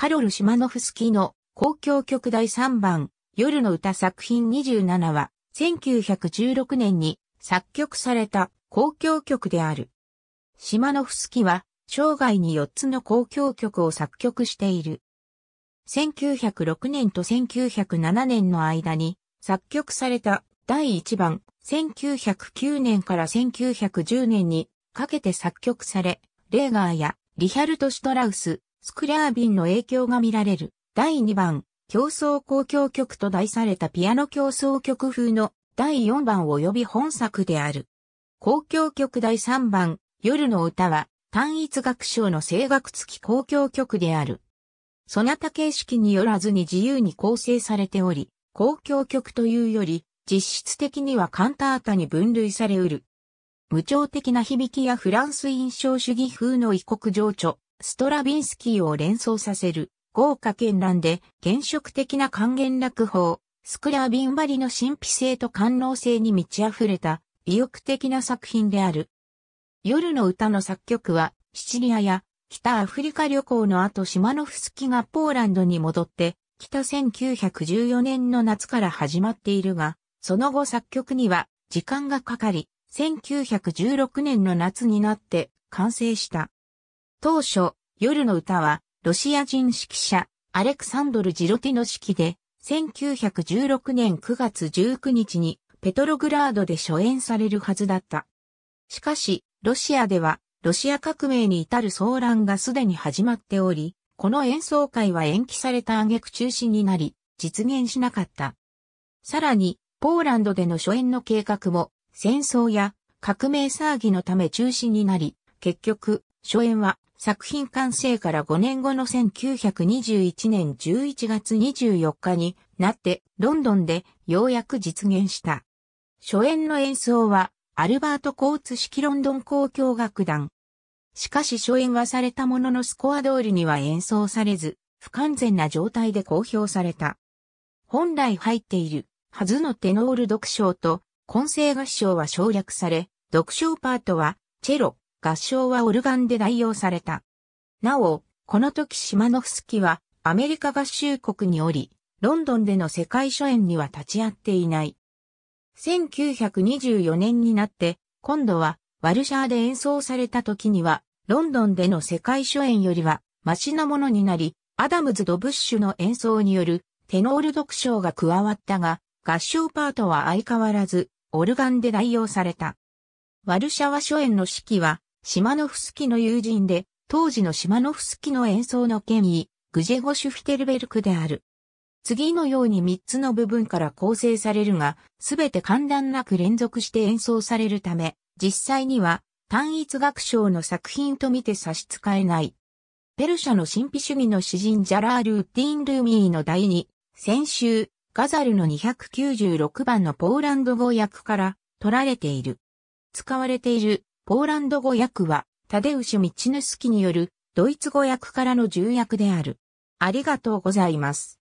カロル・シマノフスキの公共曲第3番、夜の歌作品27は、1916年に作曲された公共曲である。シマノフスキは、生涯に4つの公共曲を作曲している。1906年と1907年の間に作曲された第1番、1909年から1910年にかけて作曲され、レーガーやリヒャルト・シュトラウス、スクラービンの影響が見られる第2番競争交響曲と題されたピアノ競争曲風の第4番及び本作である。交響曲第3番夜の歌は単一楽章の声楽付き交響曲である。そなた形式によらずに自由に構成されており、交響曲というより実質的にはカンタータに分類されうる。無調的な響きやフランス印象主義風の異国情緒、ストラヴィンスキーを連想させる、豪華絢爛で原色的な還元落法、スクラビンバリの神秘性と官能性に満ち溢れた意欲的な作品である。夜の歌の作曲は、シチリアや北アフリカ旅行の後シマノフスキがポーランドに戻って、北1914年の夏から始まっているが、その後作曲には時間がかかり、1916年の夏になって完成した。当初、夜の歌は、ロシア人指揮者、アレクサンドル・ジロティの指揮で、1916年9月19日に、ペトログラードで初演されるはずだった。しかし、ロシアでは、ロシア革命に至る騒乱がすでに始まっており、この演奏会は延期された挙句中止になり、実現しなかった。さらに、ポーランドでの初演の計画も、戦争や革命騒ぎのため中止になり、結局、初演は作品完成から5年後の1921年11月24日になってロンドンでようやく実現した。初演の演奏はアルバート・コーツ式ロンドン交響楽団。しかし初演はされたもののスコア通りには演奏されず、不完全な状態で公表された。本来入っているはずのテノール読唱と混声合唱は省略され、読唱パートはチェロ、合唱はオルガンで代用された。なお、この時シマノフスキはアメリカ合衆国におり、ロンドンでの世界初演には立ち会っていない。1924年になって、今度はワルシャーで演奏された時には、ロンドンでの世界初演よりは、マシなものになり、アダムズ・ドブッシュの演奏によるテノール読唱が加わったが、合唱パートは相変わらず、オルガンで代用された。ワルシャワ初演の式は、シマノフスキの友人で、当時のシマノフスキの演奏の権威、グジェゴシュ・フィテルベルクである。次のように3つの部分から構成されるが、すべて簡単なく連続して演奏されるため、実際には単一楽章の作品と見て差し支えない。ペルシャの神秘主義の詩人ジャラール・ウッディン・ルーミーの第2、先週、ガザルの296番のポーランド語訳から取られている。使われているポーランド語訳は、タデウシュ・ミチヌスキによる、ドイツ語訳からの重訳である。ありがとうございます。